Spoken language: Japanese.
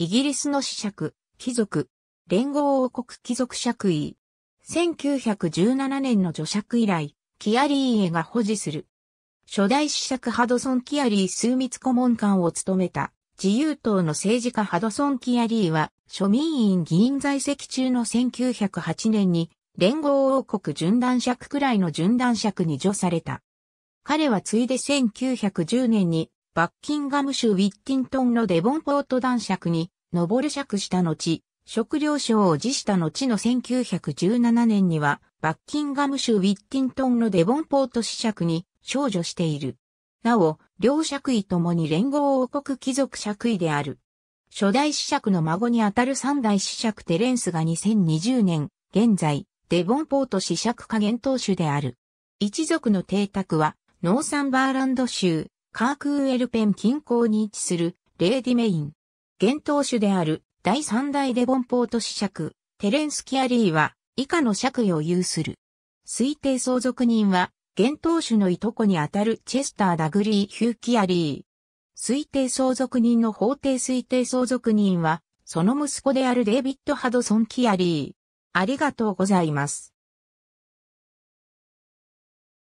イギリスの子爵、貴族、連合王国貴族爵位。1917年の助爵以来、キアリー家が保持する。初代子爵ハドソン・キアリー枢密顧問官を務めた自由党の政治家ハドソン・キアリーは庶民院議員在籍中の1908年に連合王国巡断爵くらいの巡断爵に除された。彼はついで1910年にバッキンガム州ウィッティントンのデボンポート男爵に、上る爵した後、食料省を辞した後の1917年には、バッキンガム州ウィッティントンのデボンポート子爵に、少女している。なお、両爵位ともに連合王国貴族爵位である。初代子爵の孫にあたる三代子爵テレンスが2020年、現在、デボンポート子爵加減当主である。一族の邸宅は、ノーサンバーランド州、カークーエルペン近郊に位置するレーディメイン。現当主である第三代デボンポート子爵、テレンス・キアリーは以下の爵位を有する。推定相続人は、現当主のいとこにあたるチェスター・ダグリー・ヒュー・キアリー。推定相続人の法定推定相続人は、その息子であるデイビッド・ハドソン・キアリー。ありがとうございます。